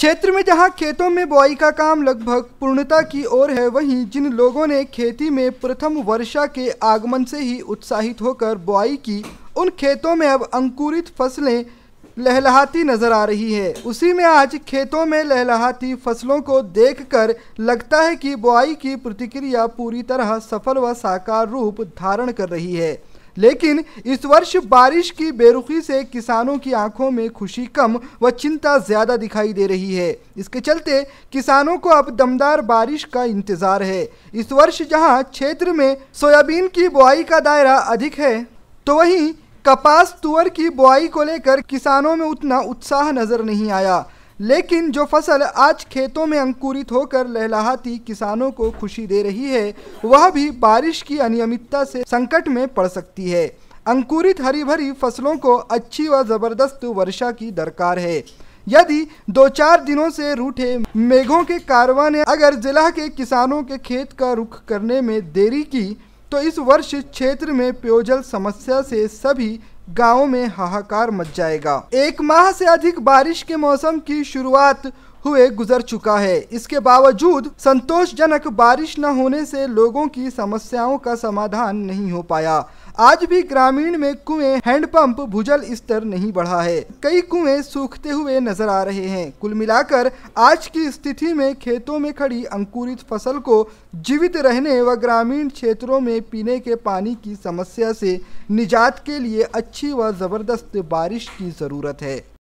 क्षेत्र में जहां खेतों में बुआई का काम लगभग पूर्णता की ओर है वहीं जिन लोगों ने खेती में प्रथम वर्षा के आगमन से ही उत्साहित होकर बुआई की उन खेतों में अब अंकुरित फसलें लहलहाती नजर आ रही है उसी में आज खेतों में लहलहाती फसलों को देखकर लगता है कि बुआई की प्रतिक्रिया पूरी तरह सफल व साकार रूप धारण कर रही है लेकिन इस वर्ष बारिश की बेरुखी से किसानों की आंखों में खुशी कम व चिंता ज़्यादा दिखाई दे रही है इसके चलते किसानों को अब दमदार बारिश का इंतज़ार है इस वर्ष जहां क्षेत्र में सोयाबीन की बुआई का दायरा अधिक है तो वहीं कपास तुअर की बुआई को लेकर किसानों में उतना उत्साह नज़र नहीं आया लेकिन जो फसल आज खेतों में अंकुरित होकर लहलाहाती किसानों को खुशी दे रही है वह भी बारिश की अनियमितता से संकट में पड़ सकती है अंकुरित हरी भरी फसलों को अच्छी व ज़बरदस्त वर्षा की दरकार है यदि दो चार दिनों से रूठे मेघों के कारवा ने अगर जिला के किसानों के खेत का रुख करने में देरी की तो इस वर्ष क्षेत्र में पेयजल समस्या से सभी गाँव में हाहाकार मच जाएगा एक माह से अधिक बारिश के मौसम की शुरुआत हुए गुजर चुका है इसके बावजूद संतोषजनक बारिश न होने से लोगों की समस्याओं का समाधान नहीं हो पाया आज भी ग्रामीण में कुएं हैंडपंप भूजल स्तर नहीं बढ़ा है कई कुएं सूखते हुए नजर आ रहे हैं कुल मिलाकर आज की स्थिति में खेतों में खड़ी अंकुरित फसल को जीवित रहने व ग्रामीण क्षेत्रों में पीने के पानी की समस्या से निजात के लिए अच्छी व ज़बरदस्त बारिश की ज़रूरत है